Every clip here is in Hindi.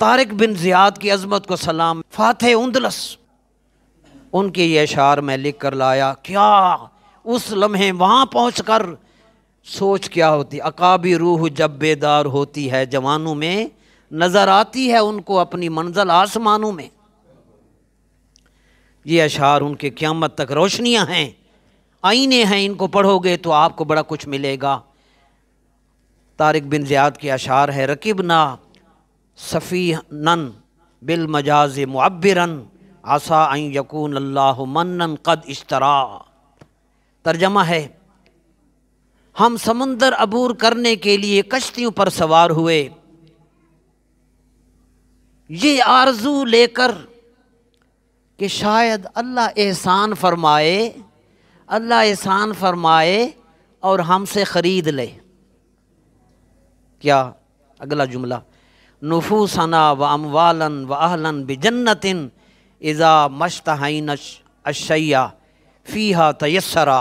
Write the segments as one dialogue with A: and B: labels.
A: तारक बिन ज़ियाद की अजमत को सलाम फाते उन्दलस उनके ये अशार मैं लिख कर लाया क्या उस लम्हे वहाँ पहुँच कर सोच क्या होती अकाबी रूह जब बेदार होती है जवानों में नज़र आती है उनको अपनी मंजिल आसमानों में ये अशार उनके क़्यामत तक रोशनियाँ हैं आईने हैं इनको पढ़ोगे तो आपको बड़ा कुछ मिलेगा तारिक बिन ज़ियाद के अशार है रकीब ना सफ़ी नन बिल मजाज मुआबरन आसा आई यकून अल्लाह मन्न कद इश्तरा तर्जमा है हम समंदर अबूर करने के लिए कश्तियों पर सवार हुए ये आरजू लेकर कि शायद अल्लाह एहसान फरमाए अल्लाह एहसान फरमाए और हमसे ख़रीद ले क्या अगला जुमला नफूसना व अमवालन व अहलन बिजन्नतिन इज़ा मश्तहाइन अशैया फ़ीहा तयसरा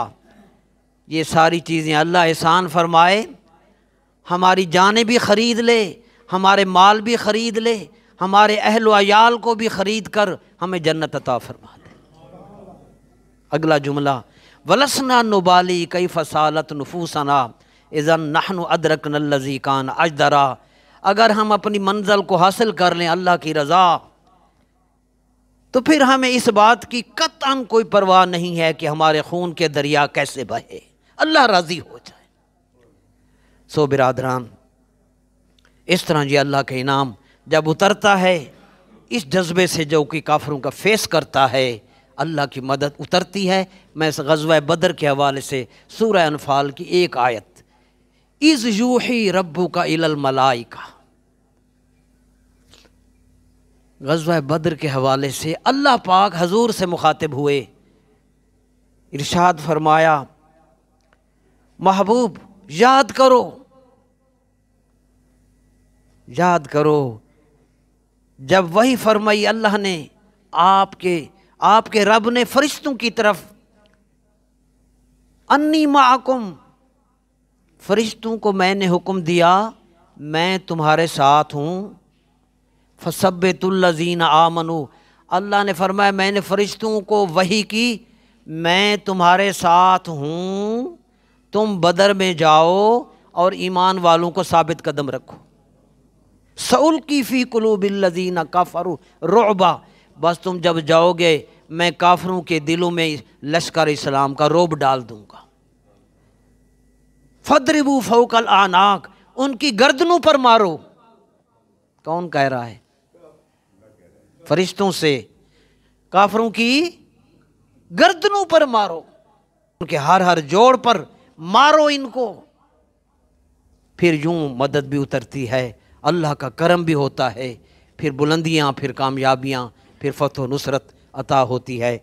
A: ये सारी चीज़ें अल्लाह एहसान फरमाए हमारी जानें भी ख़रीद ले हमारे माल भी ख़रीद ले हमारे अहल को भी ख़रीद कर हमें जन्नत अता फरमा दे अगला जुमला वलसना नुबाली कई फसालत नफूसना इज़न नहन अदरक नल्लजी कान अजदरा अगर हम अपनी मंजिल को हासिल कर लें अल्लाह की रज़ा तो फिर हमें इस बात की कतन कोई परवाह नहीं है कि हमारे खून के दरिया कैसे बहे अल्लाह राज़ी हो जाए सो बिरादरान इस तरह जी अल्लाह के इनाम जब उतरता है इस जज्बे से जो कि काफरों का फेस करता है अल्लाह की मदद उतरती है मैं इस गजवा बदर के हवाले से सूर्य अनफाल की एक आयत इज़ यूही रब्बू का इलल मलाइका गजवा बद्र के हवाले से अल्लाह पाक हजूर से मुखातिब हुए इरशाद फरमाया महबूब याद करो याद करो जब वही फरमाई अल्लाह ने आपके आपके रब ने फरिश्तों की तरफ अन्नी माकुम फरिश्तों को मैंने हुक्म दिया मैं तुम्हारे साथ हूँ फ़सबतुल्लजीन आमनु अल्लाह ने फरमाया मैंने फ़रिश्तों को वही की मैं तुम्हारे साथ हूँ तुम बदर में जाओ और ईमान वालों को साबित कदम रखो सऊल की फ़ी बिल्लीन काफर रोबा बस तुम जब जाओगे मैं काफरों के दिलों में लश्कर इस्लाम का रोब डाल दूंगा फद्रबू फ़ोकल आनाक उनकी गर्दनों पर मारो कौन कह रहा है फरिश्तों से काफरों की गर्दनों पर मारो उनके हर हर जोड़ पर मारो इनको फिर यूं मदद भी उतरती है अल्लाह का करम भी होता है फिर बुलंदियाँ फिर कामयाबियाँ फिर फतह नुसरत अता होती है